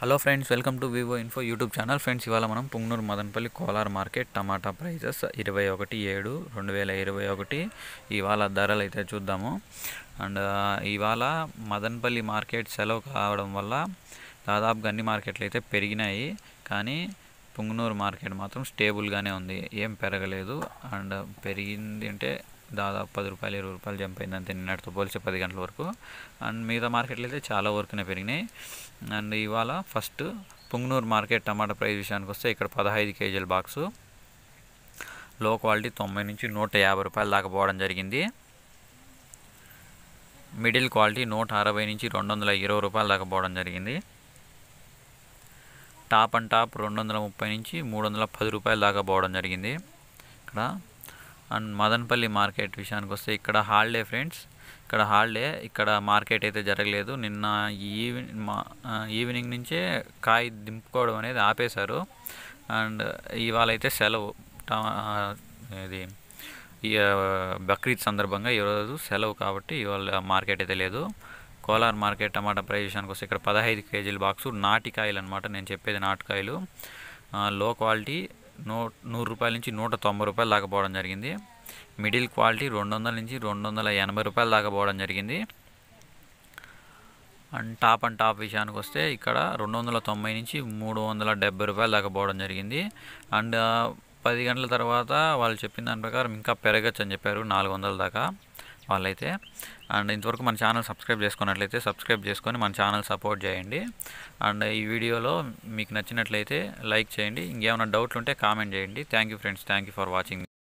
hello friends welcome to Vivo Info YouTube channel friends ఇవాళ మనం Punganur Madanapalle Kolar market tomato prices ఇరవై ఒకటి ఏడు రెండు వేల ఇరవై ఒకటి ఇవాళ ధరలు అయితే చూద్దాము అండ్ ఇవాళ మదనపల్లి మార్కెట్ సెలవు కావడం వల్ల దాదాపుగా అన్ని మార్కెట్లు అయితే పెరిగినాయి కానీ పుంగనూరు మార్కెట్ మాత్రం స్టేబుల్గానే ఉంది ఏం పెరగలేదు అండ్ పెరిగింది అంటే దాదాపు పది రూపాయలు ఇరవై రూపాయలు జంప్ అయింది అంతే నిన్నటితో పోలిస్తే పది గంటల వరకు అండ్ మిగతా మార్కెట్లు అయితే చాలా వరకునే పెరిగినాయి అండ్ ఇవాళ first Punganur market tomato price విషయానికి వస్తే ఇక్కడ పదహైదు కేజీల బాక్సు లో క్వాలిటీ తొంభై నుంచి నూట యాభై రూపాయలు దాకా పోవడం జరిగింది మిడిల్ క్వాలిటీ నూట అరవై నుంచి రెండు వందల ఇరవై రూపాయలు దాకా పోవడం జరిగింది టాప్ అండ్ టాప్ రెండు వందల ముప్పై నుంచి మూడు వందల పది రూపాయల దాకా పోవడం జరిగింది ఇక్కడ అండ్ మదనపల్లి మార్కెట్ విషయానికి వస్తే ఇక్కడ హాలిడే ఫ్రెండ్స్ ఇక్కడ హాలిడే ఇక్కడ మార్కెట్ అయితే జరగలేదు నిన్న ఈవినింగ్ మా ఈవినింగ్ నుంచే కాయ దింపుకోవడం అనేది ఆపేశారు అండ్ ఇవాళ అయితే సెలవు ఇది బక్రీద్ సందర్భంగా ఈరోజు సెలవు కాబట్టి ఇవాళ మార్కెట్ అయితే లేదు కోలార్ మార్కెట్ టమాటా ప్రైస్ విషయానికి వస్తే ఇక్కడ పదహైదు కేజీల బాక్సు నాటికాయలు అనమాట నేను చెప్పేది నాటికాయలు లో క్వాలిటీ నూ నూరు రూపాయల నుంచి నూట తొంభై రూపాయలు దాకా పోవడం జరిగింది మిడిల్ క్వాలిటీ రెండు వందల నుంచి రెండు వందల ఎనభై రూపాయలు దాకా పోవడం జరిగింది అండ్ టాప్ అండ్ టాప్ విషయానికి వస్తే ఇక్కడ రెండు వందల తొంభై నుంచి మూడు వందల డెబ్బై రూపాయలు దాకా పోవడం జరిగింది అండ్ పది గంటల తర్వాత వాళ్ళు చెప్పిన దాని ప్రకారం ఇంకా పెరగచ్చు అని చెప్పారు నాలుగు వందల దాకా వాళ్ళైతే అండ్ ఇంతవరకు మన ఛానల్ సబ్స్క్రైబ్ చేసుకున్నట్లయితే సబ్స్క్రైబ్ చేసుకొని మన ఛానల్ సపోర్ట్ చేయండి అండ్ ఈ వీడియోలో మీకు నచ్చినట్లయితే లైక్ చేయండి ఇంకేమైనా డౌట్లు ఉంటే కామెంట్ చేయండి thank friends thank for watching